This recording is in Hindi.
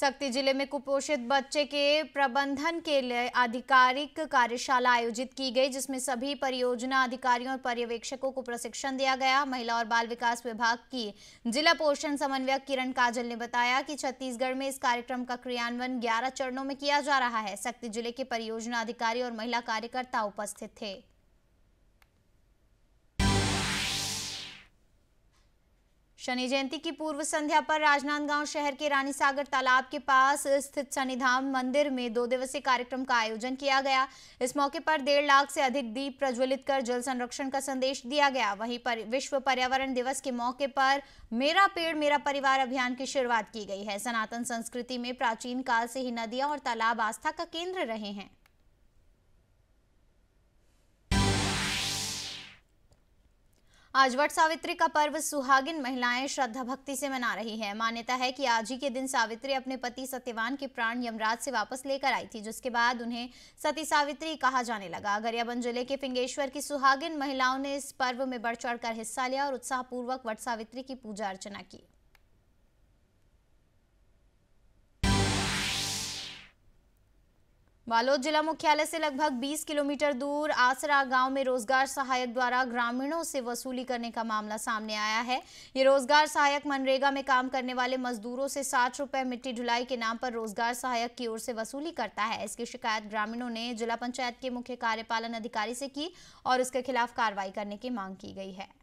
सक्ति जिले में कुपोषित बच्चे के प्रबंधन के लिए आधिकारिक कार्यशाला आयोजित की गई जिसमें सभी परियोजना अधिकारियों और पर्यवेक्षकों को प्रशिक्षण दिया गया महिला और बाल विकास विभाग की जिला पोषण समन्वयक किरण काजल ने बताया कि छत्तीसगढ़ में इस कार्यक्रम का क्रियान्वयन 11 चरणों में किया जा रहा है सक्ति जिले के परियोजना अधिकारी और महिला कार्यकर्ता उपस्थित थे शनि जयंती की पूर्व संध्या पर राजनांदगांव शहर के रानी सागर तालाब के पास स्थित शनिधाम मंदिर में दो दिवसीय कार्यक्रम का आयोजन किया गया इस मौके पर डेढ़ लाख से अधिक दीप प्रज्वलित कर जल संरक्षण का संदेश दिया गया वहीं पर विश्व पर्यावरण दिवस के मौके पर मेरा पेड़ मेरा परिवार अभियान की शुरुआत की गई है सनातन संस्कृति में प्राचीन काल से ही नदियां और तालाब आस्था का केंद्र रहे हैं आज वट सावित्री का पर्व सुहागिन महिलाएं श्रद्धा भक्ति से मना रही है मान्यता है कि आज ही के दिन सावित्री अपने पति सत्यवान के प्राण यमराज से वापस लेकर आई थी जिसके बाद उन्हें सती सावित्री कहा जाने लगा गरियाबंद जिले के पिंगेश्वर की सुहागिन महिलाओं ने इस पर्व में बढ़ चढ़ हिस्सा लिया और उत्साहपूर्वक वट सावित्री की पूजा अर्चना की बालोद जिला मुख्यालय से लगभग 20 किलोमीटर दूर आसरा गांव में रोजगार सहायक द्वारा ग्रामीणों से वसूली करने का मामला सामने आया है ये रोजगार सहायक मनरेगा में काम करने वाले मजदूरों से साठ रुपए मिट्टी ढुलाई के नाम पर रोजगार सहायक की ओर से वसूली करता है इसकी शिकायत ग्रामीणों ने जिला पंचायत के मुख्य कार्यपालन अधिकारी से की और उसके खिलाफ कार्रवाई करने की मांग की गई है